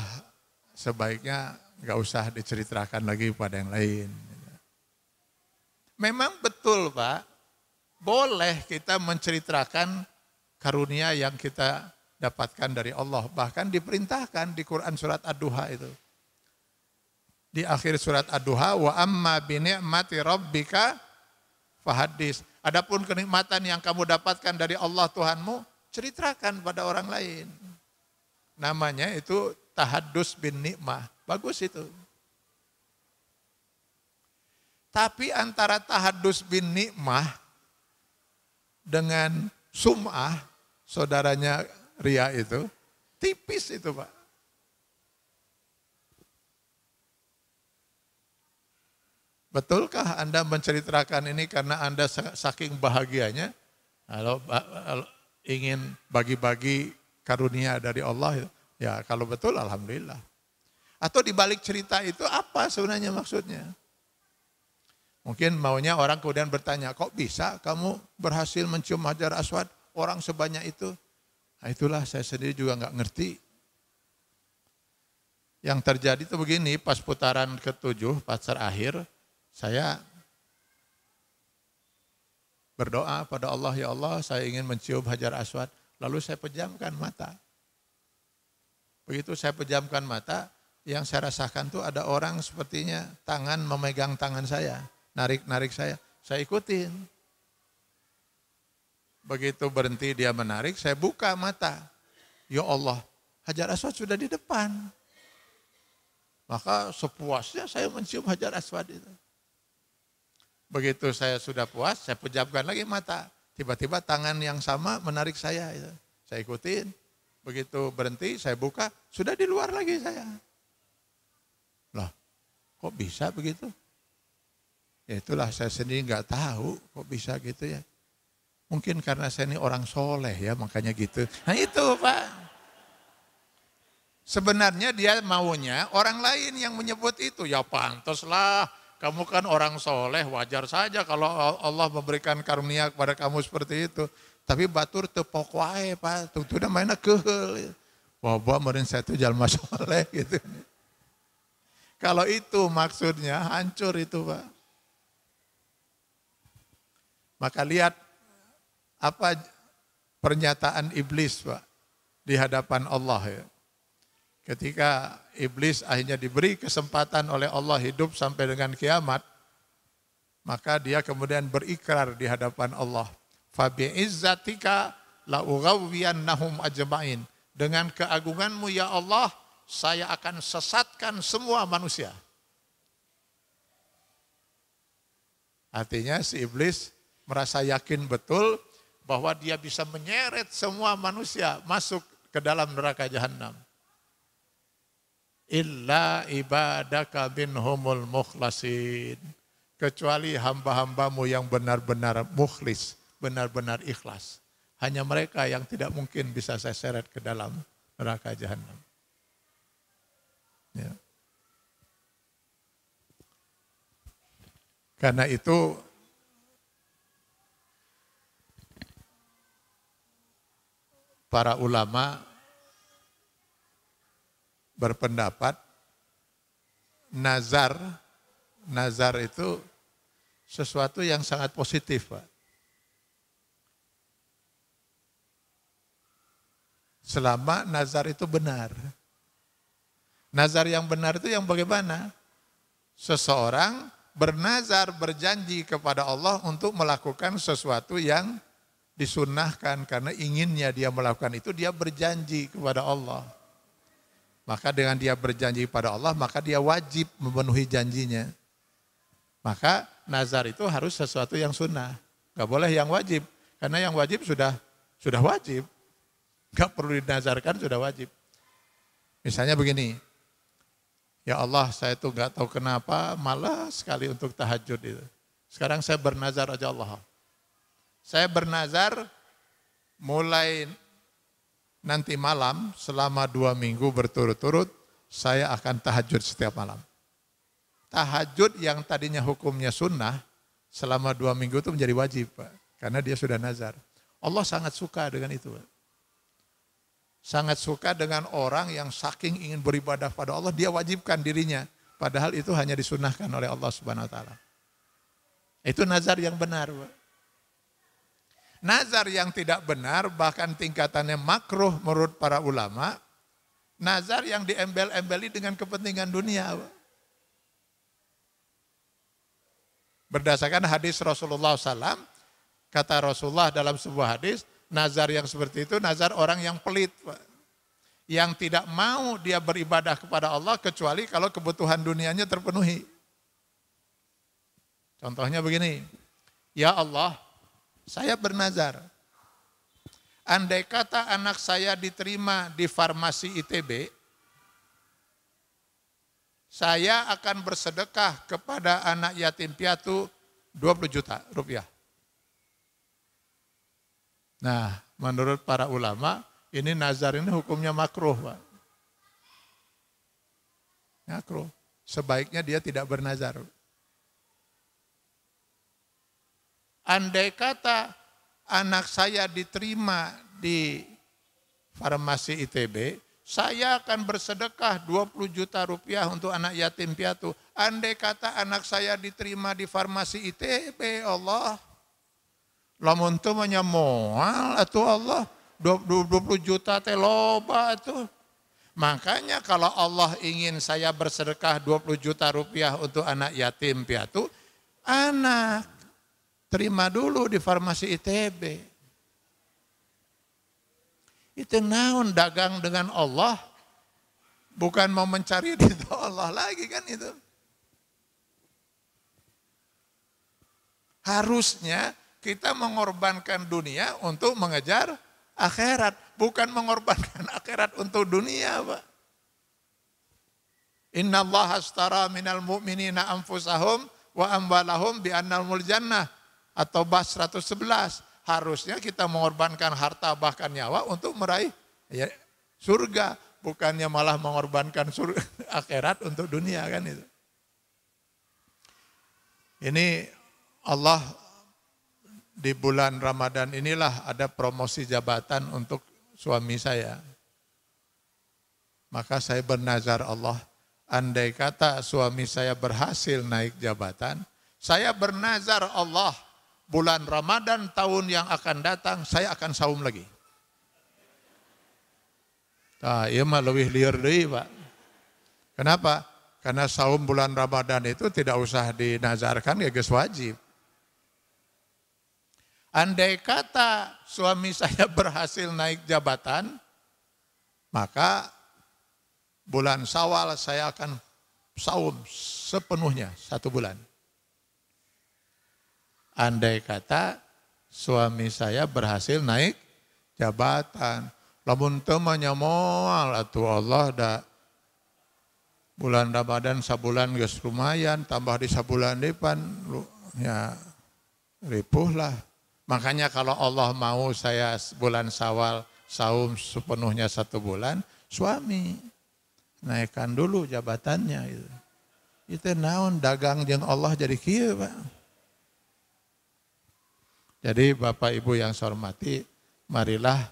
sebaiknya nggak usah diceritakan lagi pada yang lain. Memang betul Pak, boleh kita menceritakan karunia yang kita dapatkan dari Allah. Bahkan diperintahkan di Quran surat Ad-Duha itu. Di akhir surat Ad-Duha, wa amma bi rabbika Adapun kenikmatan yang kamu dapatkan dari Allah Tuhanmu, ceritakan pada orang lain. Namanya itu tahadus bin nikmah. Bagus itu. Tapi antara tahadus bin nikmah dengan sum'ah, saudaranya Ria itu, tipis itu Pak. Betulkah Anda menceritakan ini karena Anda saking bahagianya? Kalau ingin bagi-bagi karunia dari Allah, ya kalau betul Alhamdulillah. Atau dibalik cerita itu apa sebenarnya maksudnya? Mungkin maunya orang kemudian bertanya, kok bisa kamu berhasil mencium hajar aswad orang sebanyak itu? Nah, itulah saya sendiri juga nggak ngerti. Yang terjadi itu begini, pas putaran ketujuh, pas terakhir, saya berdoa pada Allah, ya Allah saya ingin mencium Hajar Aswad. Lalu saya pejamkan mata. Begitu saya pejamkan mata, yang saya rasakan tuh ada orang sepertinya tangan memegang tangan saya, narik-narik saya. Saya ikutin. Begitu berhenti dia menarik, saya buka mata. Ya Allah, Hajar Aswad sudah di depan. Maka sepuasnya saya mencium Hajar Aswad itu. Begitu saya sudah puas, saya pejamkan lagi mata. Tiba-tiba tangan yang sama menarik saya. Saya ikutin. Begitu berhenti, saya buka, sudah di luar lagi saya. Loh, kok bisa begitu? Ya itulah saya sendiri nggak tahu kok bisa gitu ya. Mungkin karena saya ini orang soleh ya makanya gitu. Nah itu Pak. Sebenarnya dia maunya orang lain yang menyebut itu. Ya lah kamu kan orang soleh, wajar saja kalau Allah memberikan karunia kepada kamu seperti itu. Tapi batur tepok wae, Pak. udah mainnya kehel. Wabah saya satu jalma soleh gitu. Kalau itu maksudnya hancur itu, Pak. Maka lihat apa pernyataan iblis, Pak, di hadapan Allah ya. Ketika iblis akhirnya diberi kesempatan oleh Allah hidup sampai dengan kiamat, maka dia kemudian berikrar di hadapan Allah. Fabiizatika la nahum ajma'in. Dengan keagunganmu ya Allah, saya akan sesatkan semua manusia. Artinya si iblis merasa yakin betul bahwa dia bisa menyeret semua manusia masuk ke dalam neraka jahanam illa ibadaka minhumul mukhlasin. Kecuali hamba-hambamu yang benar-benar mukhlis, benar-benar ikhlas. Hanya mereka yang tidak mungkin bisa saya seret ke dalam neraka jahanam. Ya. Karena itu para ulama berpendapat nazar nazar itu sesuatu yang sangat positif, Pak. Selama nazar itu benar. Nazar yang benar itu yang bagaimana? Seseorang bernazar, berjanji kepada Allah untuk melakukan sesuatu yang disunahkan karena inginnya dia melakukan itu, dia berjanji kepada Allah. Maka dengan dia berjanji pada Allah, maka dia wajib memenuhi janjinya. Maka nazar itu harus sesuatu yang sunnah. Gak boleh yang wajib. Karena yang wajib sudah sudah wajib. Gak perlu dinazarkan, sudah wajib. Misalnya begini, ya Allah saya itu gak tahu kenapa malah sekali untuk tahajud itu. Sekarang saya bernazar aja Allah. Saya bernazar mulai nanti malam selama dua minggu berturut-turut, saya akan tahajud setiap malam. Tahajud yang tadinya hukumnya sunnah, selama dua minggu itu menjadi wajib. Pak. Karena dia sudah nazar. Allah sangat suka dengan itu. Sangat suka dengan orang yang saking ingin beribadah pada Allah, dia wajibkan dirinya. Padahal itu hanya disunahkan oleh Allah Subhanahu Wa Taala. Itu nazar yang benar. Pak. Nazar yang tidak benar bahkan tingkatannya makruh menurut para ulama. Nazar yang diembel-embeli dengan kepentingan dunia. Berdasarkan hadis Rasulullah SAW, kata Rasulullah dalam sebuah hadis, nazar yang seperti itu, nazar orang yang pelit. Yang tidak mau dia beribadah kepada Allah kecuali kalau kebutuhan dunianya terpenuhi. Contohnya begini, Ya Allah, saya bernazar. Andai kata anak saya diterima di farmasi ITB, saya akan bersedekah kepada anak yatim piatu 20 juta rupiah. Nah, menurut para ulama, ini nazar ini hukumnya makruh, Pak. Makruh. Sebaiknya dia tidak bernazar. Andai kata anak saya diterima di farmasi ITB, saya akan bersedekah 20 juta rupiah untuk anak yatim piatu. Andai kata anak saya diterima di farmasi ITB, Allah. Lamun hanya menyemual atau Allah 20 juta teloba, tuh. Makanya kalau Allah ingin saya bersedekah 20 juta rupiah untuk anak yatim piatu, anak terima dulu di farmasi ITB. Itu naon dagang dengan Allah, bukan mau mencari di Allah lagi kan itu. Harusnya kita mengorbankan dunia untuk mengejar akhirat, bukan mengorbankan akhirat untuk dunia, Pak. Inna Allah astara minal mu'minina anfusahum wa ambalahum bi annal jannah atau bah 111. Harusnya kita mengorbankan harta bahkan nyawa untuk meraih ya, surga. Bukannya malah mengorbankan surga, akhirat untuk dunia kan itu. Ini Allah di bulan Ramadan inilah ada promosi jabatan untuk suami saya. Maka saya bernazar Allah, andai kata suami saya berhasil naik jabatan, saya bernazar Allah, bulan Ramadan tahun yang akan datang saya akan saum lagi. Nah, iya mah lebih liar deh Pak. Kenapa? Karena saum bulan Ramadan itu tidak usah dinazarkan ya guys wajib. Andai kata suami saya berhasil naik jabatan, maka bulan Sawal saya akan saum sepenuhnya satu bulan. Andai kata suami saya berhasil naik jabatan. Lamun temannya moal atau Allah da bulan Ramadan sabulan gus lumayan tambah di sabulan depan ya ripuh lah. Makanya kalau Allah mau saya bulan Sawal saum sepenuhnya satu bulan, suami naikkan dulu jabatannya itu. Itu naon dagang yang Allah jadi kira. Jadi Bapak Ibu yang saya hormati, marilah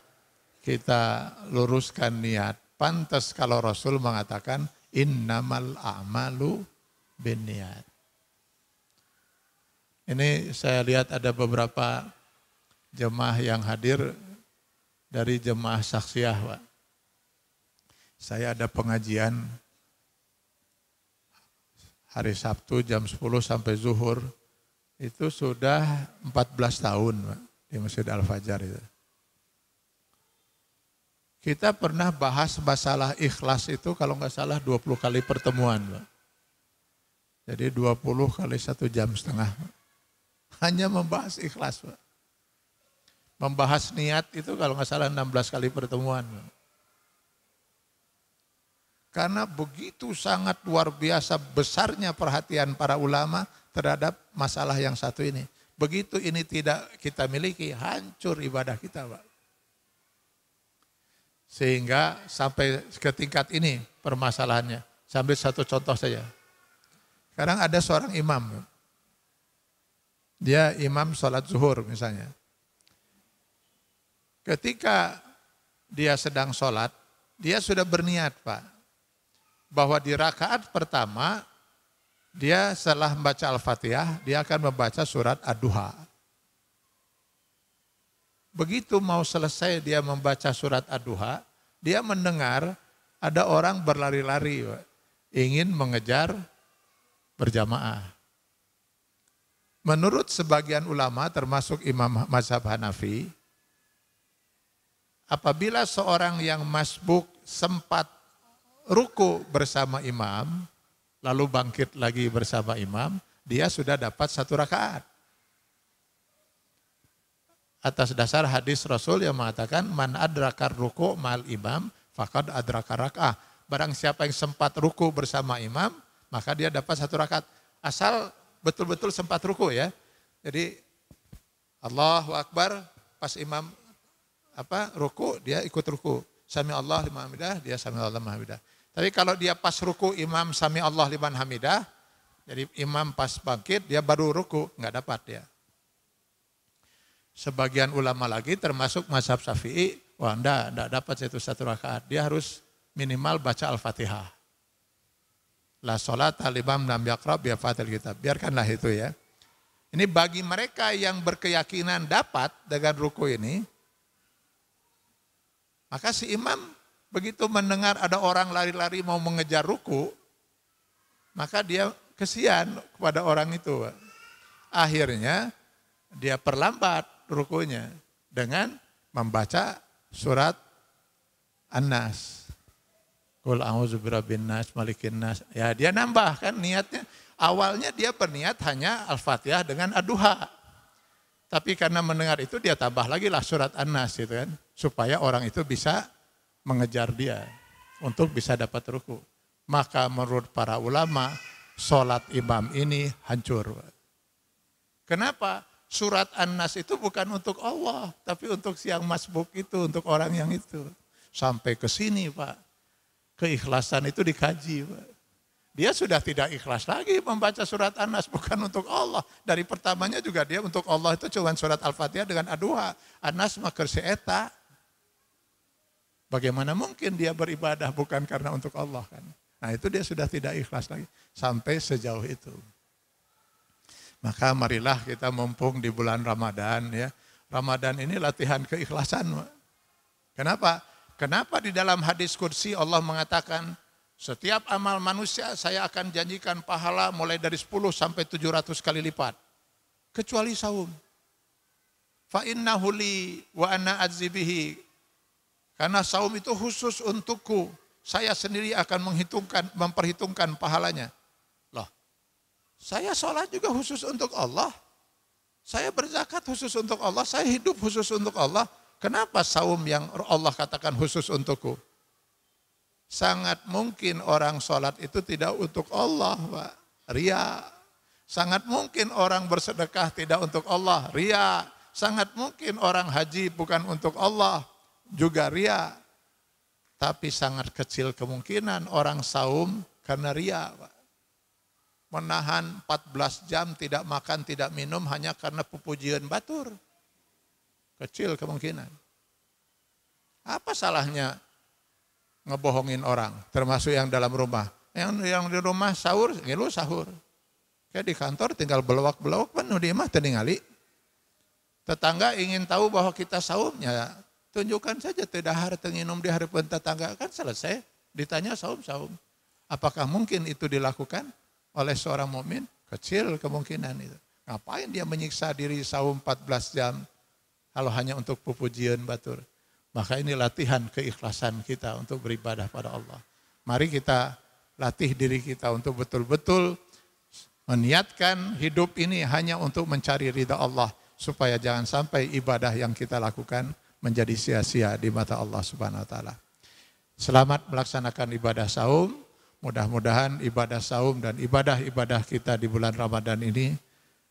kita luruskan niat. Pantas kalau Rasul mengatakan, innamal a'malu bin niat. Ini saya lihat ada beberapa jemaah yang hadir dari jemaah saksiah, Pak. Saya ada pengajian hari Sabtu jam 10 sampai zuhur itu sudah 14 tahun Pak, di Masjid Al-Fajar itu. Kita pernah bahas masalah ikhlas itu kalau nggak salah 20 kali pertemuan Pak. Jadi 20 kali satu jam setengah. Pak. Hanya membahas ikhlas Pak. Membahas niat itu kalau nggak salah 16 kali pertemuan Pak. Karena begitu sangat luar biasa besarnya perhatian para ulama terhadap masalah yang satu ini. Begitu ini tidak kita miliki, hancur ibadah kita, Pak. Sehingga sampai ke tingkat ini permasalahannya. Sambil satu contoh saja. Sekarang ada seorang imam. Dia imam sholat zuhur misalnya. Ketika dia sedang sholat, dia sudah berniat Pak. Bahwa di rakaat pertama dia setelah membaca Al-Fatihah, dia akan membaca surat Ad-Duha. Begitu mau selesai dia membaca surat Ad-Duha, dia mendengar ada orang berlari-lari ingin mengejar berjamaah. Menurut sebagian ulama termasuk Imam Mazhab Hanafi, apabila seorang yang masbuk sempat ruku bersama imam, lalu bangkit lagi bersama imam, dia sudah dapat satu rakaat. Atas dasar hadis Rasul yang mengatakan, Man adrakar ruku mal imam, fakad adrakar rakaat. Barang siapa yang sempat ruku bersama imam, maka dia dapat satu rakaat. Asal betul-betul sempat ruku ya. Jadi Allahu Akbar, pas imam apa ruku, dia ikut ruku. Sami Allah lima hamidah, dia sami Allah lima hamidah. Tapi kalau dia pas ruku imam sami Allah liman hamidah, jadi imam pas bangkit dia baru ruku, nggak dapat ya. Sebagian ulama lagi termasuk mazhab Syafi'i, wah enggak, enggak dapat satu satu rakaat. Dia harus minimal baca Al-Fatihah. La solat al-imam nam yakrab ya fatil kitab. Biarkanlah itu ya. Ini bagi mereka yang berkeyakinan dapat dengan ruku ini, maka si imam Begitu mendengar ada orang lari-lari mau mengejar ruku, maka dia kesian kepada orang itu. Akhirnya dia perlambat rukunya dengan membaca surat An-Nas. Kul bin nas malikin nas. Ya dia nambah kan niatnya. Awalnya dia berniat hanya Al-Fatihah dengan Aduha. Tapi karena mendengar itu dia tambah lagi lah surat An-Nas gitu kan. Supaya orang itu bisa mengejar dia untuk bisa dapat ruku. Maka menurut para ulama, sholat imam ini hancur. Kenapa? Surat An-Nas itu bukan untuk Allah, tapi untuk siang masbuk itu, untuk orang yang itu. Sampai ke sini Pak, keikhlasan itu dikaji Pak. Dia sudah tidak ikhlas lagi membaca surat Anas bukan untuk Allah. Dari pertamanya juga dia untuk Allah itu cuma surat Al-Fatihah dengan aduha. Anas nas makersi etak. Bagaimana mungkin dia beribadah bukan karena untuk Allah kan? Nah itu dia sudah tidak ikhlas lagi sampai sejauh itu. Maka marilah kita mumpung di bulan Ramadan ya. Ramadan ini latihan keikhlasan. Kenapa? Kenapa di dalam hadis kursi Allah mengatakan setiap amal manusia saya akan janjikan pahala mulai dari 10 sampai 700 kali lipat. Kecuali saum. Fa'innahuli wa anna karena saum itu khusus untukku. Saya sendiri akan menghitungkan, memperhitungkan pahalanya. Loh, saya sholat juga khusus untuk Allah. Saya berzakat khusus untuk Allah. Saya hidup khusus untuk Allah. Kenapa saum yang Allah katakan khusus untukku? Sangat mungkin orang sholat itu tidak untuk Allah, Pak. Ria. Sangat mungkin orang bersedekah tidak untuk Allah. Ria. Sangat mungkin orang haji bukan untuk Allah juga ria. Tapi sangat kecil kemungkinan orang saum karena ria. Menahan 14 jam tidak makan, tidak minum hanya karena pepujian batur. Kecil kemungkinan. Apa salahnya ngebohongin orang, termasuk yang dalam rumah. Yang yang di rumah sahur, ngilu sahur. Kayak di kantor tinggal belowak-belowak penuh di mah teningali. Tetangga ingin tahu bahwa kita saumnya. Tunjukkan saja tidak tedahar tenginum di pun tetangga, kan selesai. Ditanya saum-saum. Apakah mungkin itu dilakukan oleh seorang mukmin? Kecil kemungkinan itu. Ngapain dia menyiksa diri saum 14 jam kalau hanya untuk pupujian batur. Maka ini latihan keikhlasan kita untuk beribadah pada Allah. Mari kita latih diri kita untuk betul-betul meniatkan hidup ini hanya untuk mencari ridha Allah supaya jangan sampai ibadah yang kita lakukan menjadi sia-sia di mata Allah Subhanahu wa taala. Selamat melaksanakan ibadah saum. Mudah-mudahan ibadah saum dan ibadah-ibadah kita di bulan Ramadan ini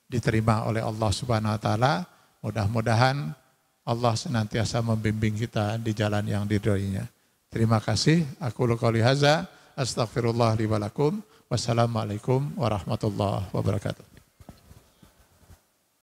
diterima oleh Allah Subhanahu wa taala. Mudah-mudahan Allah senantiasa membimbing kita di jalan yang diridhoinya. Terima kasih. Aku qouli hadza. Astaghfirullah li Wassalamualaikum warahmatullahi wabarakatuh.